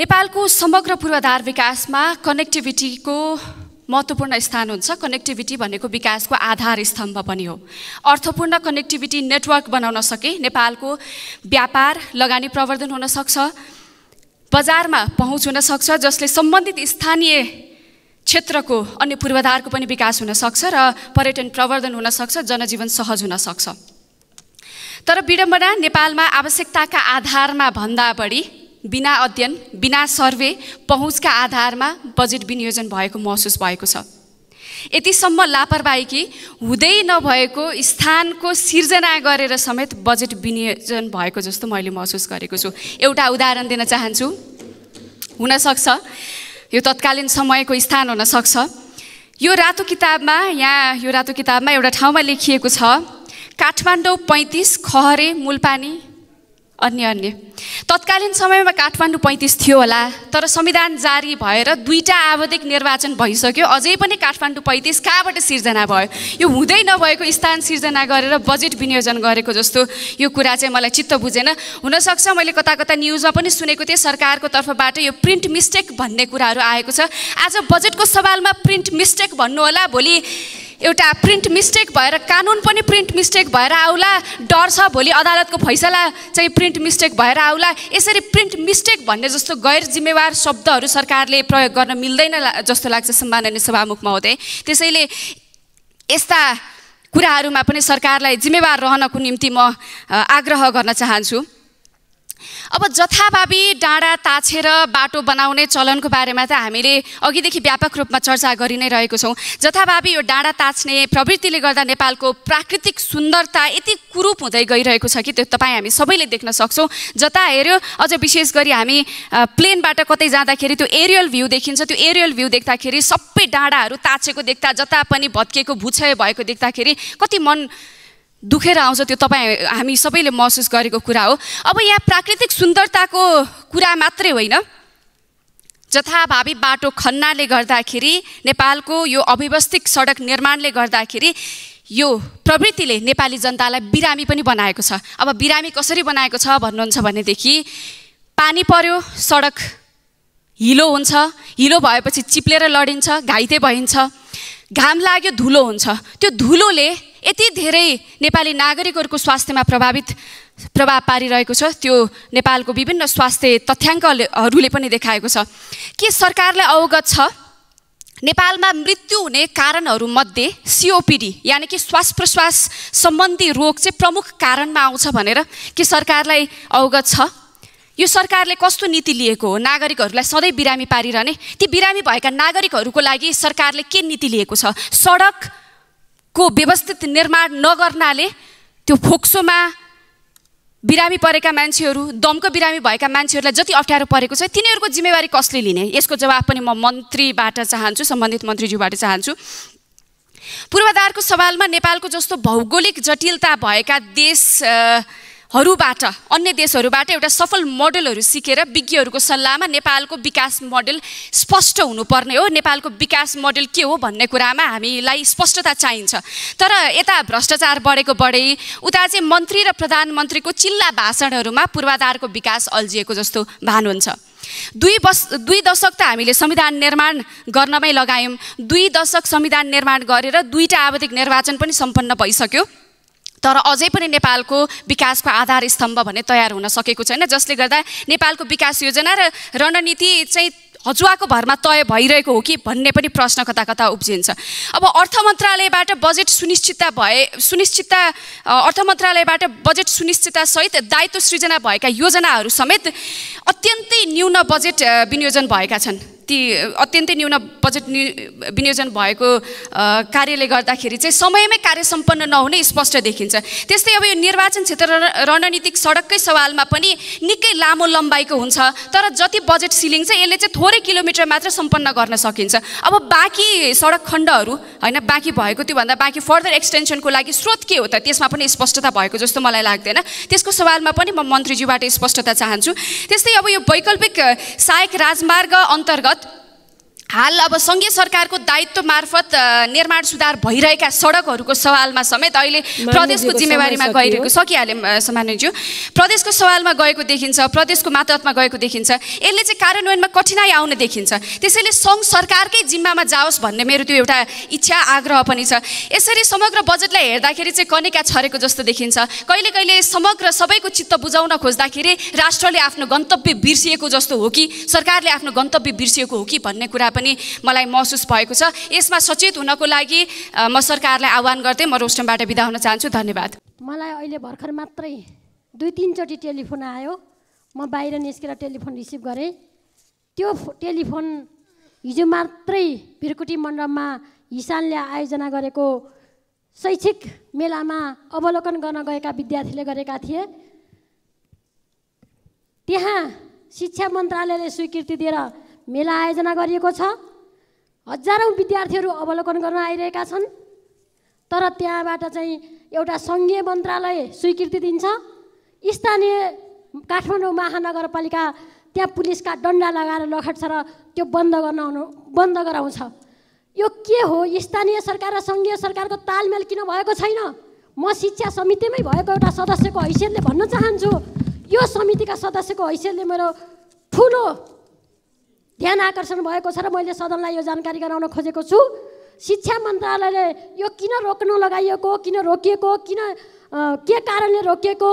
नेपालको समग्र पूर्वाधार विकासमा कनेक्टिभिटीको महत्त्वपूर्ण स्थान हुन्छ कनेक्टिभिटी भनेको विकासको आधार स्तम्भ पनि हो अर्थपूर्ण कनेक्टिभिटी नेटवर्क बनाउन सके नेपालको व्यापार लगानी प्रवर्धन हुन सक्छ बजारमा पहुँच हुन सक्छ जसले सम्बन्धित स्थानीय क्षेत्रको अन्य पूर्वाधारको पनि विकास हुनसक्छ र पर्यटन प्रवर्धन हुनसक्छ जनजीवन सहज हुनसक्छ तर विडम्बना नेपालमा आवश्यकताका आधारमा भन्दा बढी बिना अध्ययन बिना सर्वे पहुँचका आधारमा बजेट विनियोजन भएको महसुस भएको छ यतिसम्म लापरवाही कि हुँदै नभएको स्थानको सिर्जना गरेर समेत बजेट विनियोजन भएको जस्तो मैले महसुस गरेको छु एउटा उदाहरण दिन चाहन्छु हुनसक्छ यो तत्कालीन समयको स्थान हुनसक्छ यो रातो किताबमा यहाँ यो रातो किताबमा एउटा ठाउँमा लेखिएको छ काठमाडौँ पैँतिस खहरे मूलपानी अन्य अन्य तत्कालीन समयमा काठमाडौँ पैँतिस थियो होला तर संविधान जारी भएर दुईवटा आवधिक निर्वाचन भइसक्यो अझै पनि काठमाडौँ पैँतिस कहाँबाट सिर्जना भयो यो हुँदै नभएको स्थान सिर्जना गरेर बजेट विनियोजन गरेको जस्तो यो कुरा चाहिँ मलाई चित्त बुझेन हुनसक्छ मैले कता कता न्युजमा पनि सुनेको थिएँ सरकारको तर्फबाट यो प्रिन्ट मिस्टेक भन्ने कुराहरू आएको छ आज बजेटको सवालमा प्रिन्ट मिस्टेक भन्नु होला भोलि एउटा प्रिन्ट मिस्टेक भएर कानुन पनि प्रिन्ट मिस्टेक भएर आउला डर छ भोलि अदालतको फैसला चाहिँ प्रिन्ट मिस्टेक भएर आउला यसरी प्रिन्ट मिस्टेक भन्ने जस्तो गैर जिम्मेवार शब्दहरू सरकारले प्रयोग गर्न मिल्दैन जस्तो लाग्छ सम्माननीय सभामुख महोदय त्यसैले यस्ता कुराहरूमा पनि सरकारलाई जिम्मेवार रहनको निम्ति म आग्रह गर्न चाहन्छु अब जथाभावी डाँडा ताछेर बाटो बनाउने चलनको बारेमा त हामीले अघिदेखि व्यापक रूपमा चर्चा गरि नै रहेको छौँ जथाभावी यो डाँडा ताच्ने प्रवृत्तिले गर्दा नेपालको प्राकृतिक सुन्दरता यति कुरूप हुँदै गइरहेको छ कि त्यो तपाईँ हामी सबैले देख्न सक्छौँ जता हेऱ्यो अझ विशेष गरी हामी प्लेनबाट कतै जाँदाखेरि त्यो एरियल भ्यू देखिन्छ त्यो एरियल भ्यू देख्दाखेरि सबै डाँडाहरू ताचेको देख्दा जता पनि भत्किएको भुछय भएको देख्दाखेरि कति मन दुखेर आउँछ त्यो तपाईँ हामी सबैले महसुस गरेको कुरा हो अब यहाँ प्राकृतिक सुन्दरताको कुरा मात्रै होइन जथाभावी बाटो खन्नाले गर्दाखेरि नेपालको यो अव्यवस्थित सडक निर्माणले गर्दाखेरि यो प्रवृत्तिले नेपाली जनतालाई बिरामी पनि बनाएको छ अब बिरामी कसरी बनाएको छ भन्नुहुन्छ भनेदेखि पानी पर्यो सडक हिलो हुन्छ हिलो भएपछि चिप्लेर लडिन्छ घाइते भइन्छ घाम लाग्यो धुलो हुन्छ त्यो धुलोले यति धेरै नेपाली नागरिकहरूको स्वास्थ्यमा प्रभावित प्रभाव पारिरहेको छ त्यो नेपालको विभिन्न स्वास्थ्य तथ्याङ्कहरूले पनि देखाएको छ के सरकारलाई अवगत छ नेपालमा मृत्यु हुने कारणहरूमध्ये सिओपिडी यानि कि श्वास प्रश्वास सम्बन्धी रोग चाहिँ प्रमुख कारणमा आउँछ भनेर के सरकारलाई अवगत छ यो सरकारले कस्तो नीति लिएको हो नागरिकहरूलाई सधैँ बिरामी पारिरहने ती बिरामी भएका नागरिकहरूको लागि सरकारले के नीति लिएको छ सडक को व्यवस्थित निर्माण नगर्नाले त्यो फोक्सोमा बिरामी परेका मान्छेहरू दमको बिरामी भएका मान्छेहरूलाई जति अप्ठ्यारो परेको छ तिनीहरूको जिम्मेवारी कसले लिने यसको जवाब पनि म मन्त्रीबाट चाहन्छु सम्बन्धित मन्त्रीज्यूबाट चाहन्छु पूर्वाधारको सवालमा नेपालको जस्तो भौगोलिक जटिलता भएका देश हरूबाट अन्य देशहरूबाट एउटा सफल मोडलहरू सिकेर विज्ञहरूको सल्लाहमा नेपालको विकास मोडल स्पष्ट हुनुपर्ने हो नेपालको विकास मोडल के हो भन्ने कुरामा हामीलाई स्पष्टता चाहिन्छ तर यता भ्रष्टाचार बढेको बढे उता चाहिँ मन्त्री र प्रधानमन्त्रीको चिल्ला भाषणहरूमा पूर्वाधारको विकास अल्झिएको जस्तो भान हुन्छ दुई बस दुई दशक त हामीले संविधान निर्माण गर्नमै लगायौँ दुई दशक संविधान निर्माण गरेर दुईवटा आवधिक निर्वाचन पनि सम्पन्न भइसक्यो तर अझै पनि नेपालको विकासको आधार स्तम्भ भने तयार हुन सकेको छैन जसले गर्दा नेपालको विकास योजना र रणनीति चाहिँ हजुवाको भरमा तय भइरहेको हो कि भन्ने पनि प्रश्न कता कता उब्जिन्छ अब अर्थ मन्त्रालयबाट बजेट सुनिश्चितता भए सुनिश्चितता अर्थ मन्त्रालयबाट बजेट सुनिश्चिततासहित दायित्व सृजना भएका योजनाहरू समेत अत्यन्तै न्यून बजेट विनियोजन भएका छन् ती अत्यन्तै न्यून बजेट विनियोजन भएको कार्यले गर्दाखेरि चाहिँ समयमै कार्य सम्पन्न नहुने स्पष्ट देखिन्छ त्यस्तै अब यो निर्वाचन क्षेत्र रणनीतिक सडककै सवालमा पनि निकै लामो लम्बाइको हुन्छ तर जति बजेट सिलिङ छ यसले चाहिँ थोरै किलोमिटर मात्र सम्पन्न गर्न सकिन्छ अब बाँकी सडक खण्डहरू होइन बाँकी भएको त्योभन्दा बाँकी फर्दर एक्सटेन्सनको लागि स्रोत के हो त त्यसमा पनि स्पष्टता भएको जस्तो मलाई लाग्दैन त्यसको सवालमा पनि म मन्त्रीज्यूबाट स्पष्टता चाहन्छु त्यस्तै अब यो वैकल्पिक सहायक राजमार्ग अन्तर्गत हाल अब सङ्घीय सरकारको दायित्व मार्फत निर्माण सुधार भइरहेका सडकहरूको सवालमा समेत अहिले प्रदेशको जिम्मेवारीमा गइरहेको सकिहाल्यो सामान्यज्यू प्रदेशको सवालमा गएको देखिन्छ प्रदेशको मातहतमा गएको देखिन्छ यसले चाहिँ कार्यान्वयनमा कठिनाई आउने देखिन्छ त्यसैले सङ्घ सरकारकै जिम्मामा जाओस् भन्ने मेरो त्यो एउटा इच्छा आग्रह पनि छ यसरी समग्र बजेटलाई हेर्दाखेरि चाहिँ कनेका छरेको जस्तो देखिन्छ कहिले कहिले समग्र सबैको चित्त बुझाउन खोज्दाखेरि राष्ट्रले आफ्नो गन्तव्य बिर्सिएको जस्तो हो कि सरकारले आफ्नो गन्तव्य बिर्सिएको हो कि भन्ने कुरा पनि मलाई महसुस भएको छ यसमा सचेत हुनको लागि म सरकारलाई आह्वान गर्दै म रोस्टमबाट बिदा हुन चाहन्छु धन्यवाद मलाई अहिले भर्खर मात्रै दुई तिनचोटि टेलिफोन आयो म बाहिर निस्केर टेलिफोन रिसिभ गरेँ त्यो टेलिफोन हिजो मात्रै भिरकुटी मण्डपमा हिसानले आयोजना गरेको शैक्षिक मेलामा अवलोकन गर्न गएका विद्यार्थीले गरेका थिए त्यहाँ शिक्षा मन्त्रालयले स्वीकृति दिएर मेला आयोजना गरिएको छ हजारौँ विद्यार्थीहरू अवलोकन गर्न आइरहेका छन् तर त्यहाँबाट चाहिँ एउटा सङ्घीय मन्त्रालय स्वीकृति दिन्छ स्थानीय काठमाडौँ महानगरपालिका त्यहाँ पुलिसका डन्डा लगाएर लखट्छ र त्यो बन्द गर्न बन्द गराउँछ यो के हो स्थानीय सरकार र सङ्घीय सरकारको तालमेल किन भएको छैन म शिक्षा समितिमै भएको एउटा सदस्यको हैसियतले भन्न चाहन्छु यो समितिका सदस्यको हैसियतले मेरो ठुलो ध्यान आकर्षण भएको छ र मैले सदनलाई यो जानकारी गराउन खोजेको छु शिक्षा मन्त्रालयले यो किन रोक्न लगाइएको किन रोकिएको किन के कारणले रोकिएको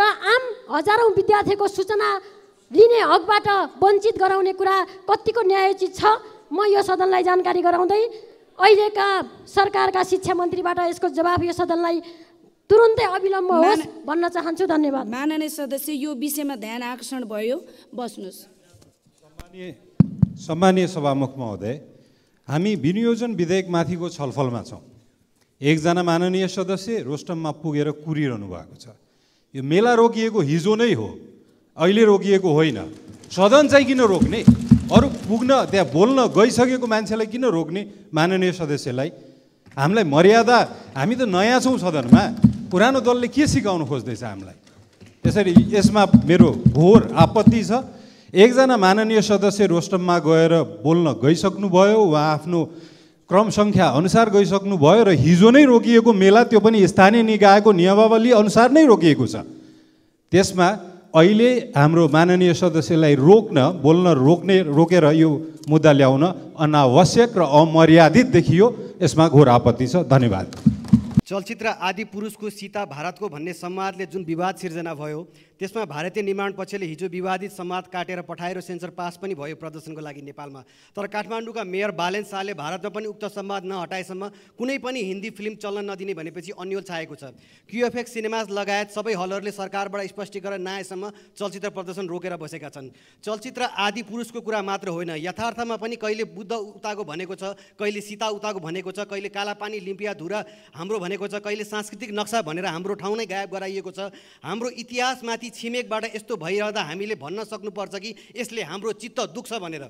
र आम हजारौँ विद्यार्थीको सूचना लिने हकबाट वञ्चित गराउने कुरा कतिको न्यायोचित छ म यो सदनलाई जानकारी गराउँदै अहिलेका सरकारका शिक्षा मन्त्रीबाट यसको जवाब यो सदनलाई तुरुन्तै अविलम्ब होस् भन्न चाहन्छु धन्यवाद माननीय सदस्य यो विषयमा ध्यान आकर्षण भयो बस्नुहोस् मान्य सम्मान्य सभामुख महोदय हामी विनियोजन विधेयकमाथिको छलफलमा छौँ एकजना माननीय सदस्य रोस्टममा पुगेर कुरिरहनु भएको छ यो मेला रोकिएको हिजो नै हो अहिले रोकिएको होइन सदन चाहिँ किन रोक्ने अरू पुग्न त्यहाँ बोल्न गइसकेको मान्छेलाई किन रोक्ने माननीय सदस्यलाई हामीलाई मर्यादा हामी त नयाँ छौँ सदनमा पुरानो दलले के सिकाउनु खोज्दैछ हामीलाई त्यसरी यसमा मेरो घोर आपत्ति छ एकजना माननीय सदस्य रोस्टममा गएर बोल्न गइसक्नुभयो वा आफ्नो क्रम सङ्ख्या अनुसार गइसक्नुभयो र हिजो नै रोकिएको मेला त्यो पनि स्थानीय निकायको नियमावली अनुसार नै रोकिएको छ त्यसमा अहिले हाम्रो माननीय सदस्यलाई रोक्न बोल्न रोक्ने रोकेर यो मुद्दा ल्याउन अनावश्यक र अमर्यादित देखियो यसमा घोर आपत्ति छ धन्यवाद चलचित्र आदि पुरुषको सीता भारतको भन्ने संवादले जुन विवाद सिर्जना भयो त्यसमा भारतीय निर्माण पक्षले हिजो विवादित संवाद काटेर पठाएर सेन्सर पास पनि भयो प्रदर्शनको लागि नेपालमा तर काठमाडौँका मेयर बालेन शाहले भारतमा पनि उक्त संवाद नहटाएसम्म कुनै पनि हिन्दी फिल्म चल्न नदिने भनेपछि अन्यल छाएको छ क्युएफएक्स सिनेमाज लगायत सबै हलहरूले सरकारबाट स्पष्टीकरण नआएसम्म चलचित्र प्रदर्शन रोकेर बसेका छन् चलचित्र आदि पुरुषको कुरा मात्र होइन यथार्थमा पनि कहिले बुद्ध उताको भनेको छ कहिले सीता उताको भनेको छ कहिले कालापानी लिम्पिया धुरा हाम्रो भनेको गरेको छ कहिले सांस्कृतिक नक्सा भनेर हाम्रो ठाउँ नै गायब गराइएको छ हाम्रो इतिहासमाथि छिमेकबाट यस्तो भइरहँदा हामीले भन्न सक्नुपर्छ कि यसले हाम्रो चित्त दुख्छ भनेर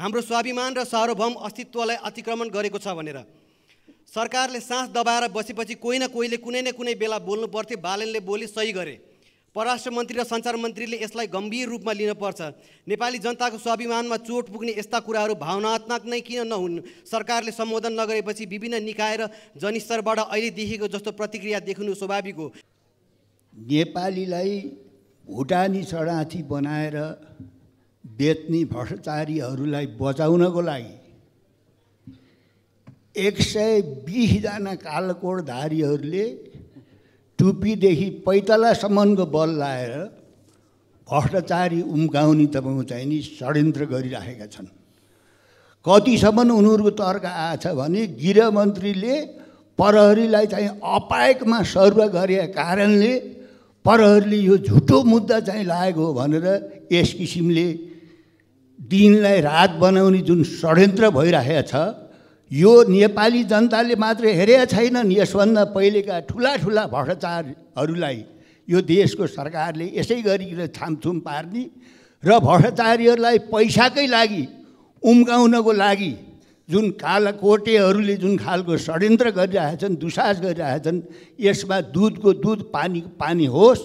हाम्रो स्वाभिमान र सार्वभौम अस्तित्वलाई अतिक्रमण गरेको छ भनेर सरकारले सास दबाएर बसेपछि कोही न कोहीले कुनै न कुनै बेला बोल्नु पर्थ्यो बालनले बोली सही गरे परराष्ट्र मन्त्री र सञ्चार मन्त्रीले यसलाई गम्भीर रूपमा लिनुपर्छ नेपाली जनताको स्वाभिमानमा चोट पुग्ने यस्ता कुराहरू भावनात्मक नै किन नहुन् सरकारले सम्बोधन नगरेपछि विभिन्न निकाय र जनस्तरबाट अहिले देखेको जस्तो प्रतिक्रिया देख्नु स्वाभाविक हो नेपालीलाई भुटानी शरणार्थी बनाएर बेच्ने भ्रष्टाचारीहरूलाई बचाउनको लागि एक सय बिसजना कालकोडधारीहरूले टुप्पीदेखि पैतालासम्मको बल लाएर भ्रष्टाचारी उम्काउने तपाईँको चाहिँ नि षड्यन्त्र गरिराखेका छन् कतिसम्म उनीहरूको तर्क आएछ भने गृहमन्त्रीले प्रहरीलाई चाहिँ अपायकमा सर्व गरेका कारणले प्रहरीले यो झुटो मुद्दा चाहिँ लागेको हो भनेर यस किसिमले दिनलाई रात बनाउने जुन षड्यन्त्र भइरहेको छ यो नेपाली जनताले मात्र हेरेका छैनन् यसभन्दा पहिलेका ठुला ठुला भ्रष्टाचारहरूलाई यो देशको सरकारले यसै गरिकन छामथुम पार्ने र भ्रष्टाचारीहरूलाई पैसाकै लागि उम्काउनको लागि जुन कोटेहरूले जुन खालको षड्यन्त्र गरिरहेछन् दुसास गरिरहेछन् यसमा दुधको दुध पानी पानी होस्